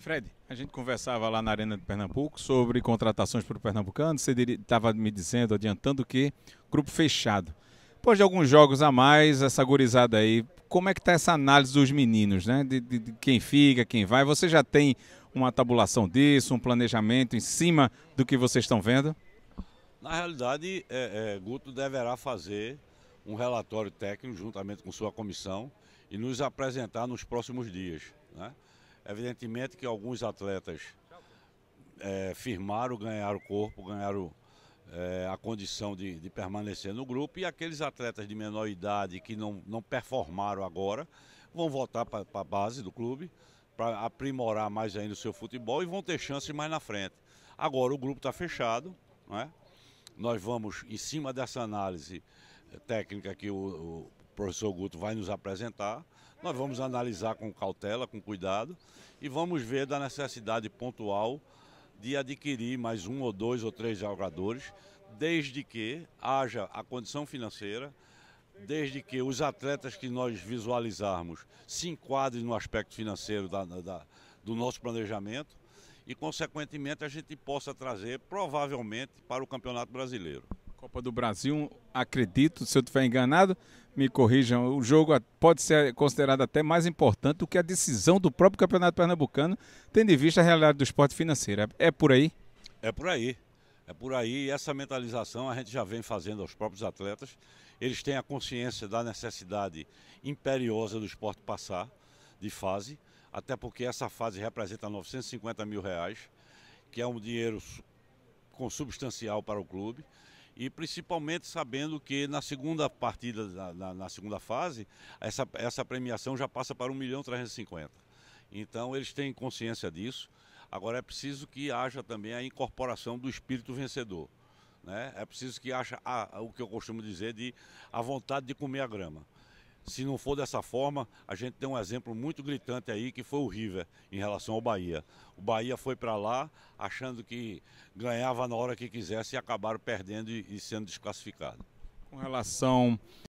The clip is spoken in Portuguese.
Fred, a gente conversava lá na Arena de Pernambuco sobre contratações para o Pernambucano. Você estava me dizendo, adiantando que grupo fechado. Depois de alguns jogos a mais, essa gurizada aí, como é que está essa análise dos meninos, né? De, de, de, quem fica, quem vai. Você já tem uma tabulação disso, um planejamento em cima do que vocês estão vendo? Na realidade, é, é, Guto deverá fazer um relatório técnico juntamente com sua comissão e nos apresentar nos próximos dias. Né? Evidentemente que alguns atletas é, firmaram, ganharam o corpo, ganharam é, a condição de, de, permanecer no grupo e aqueles atletas de menor idade que não, não performaram agora vão voltar para a base do clube para aprimorar mais ainda o seu futebol e vão ter chances mais na frente. Agora o grupo está fechado, né? nós vamos, em cima dessa análise é, técnica que o, o professor Guto vai nos apresentar. Nós vamos analisar com cautela, com cuidado e vamos ver da necessidade pontual de adquirir mais um ou dois ou três jogadores, desde que haja a condição financeira, desde que os atletas que nós visualizarmos se enquadrem no aspecto financeiro da, da, do nosso planejamento e, consequentemente, a gente possa trazer provavelmente para o Campeonato Brasileiro. Copa do Brasil, acredito, se eu estiver enganado, me corrijam, o jogo pode ser considerado até mais importante do que a decisão do próprio Campeonato Pernambucano, tendo em vista a realidade do esporte financeiro. É, é por aí? É por aí. É por aí. E essa mentalização a gente já vem fazendo aos próprios atletas. Eles têm a consciência da necessidade imperiosa do esporte passar de fase, até porque essa fase representa 950 mil reais, que é um dinheiro consubstancial para o clube e principalmente sabendo que na segunda partida, na, na, na segunda fase, essa, essa premiação já passa para 1 milhão 350. Então eles têm consciência disso. Agora é preciso que haja também a incorporação do espírito vencedor. Né? É preciso que haja a, a, o que eu costumo dizer de a vontade de comer a grama se não for dessa forma, a gente tem um exemplo muito gritante aí que foi o River em relação ao Bahia. O Bahia foi para lá achando que ganhava na hora que quisesse e acabaram perdendo e, e sendo desclassificado. Com relação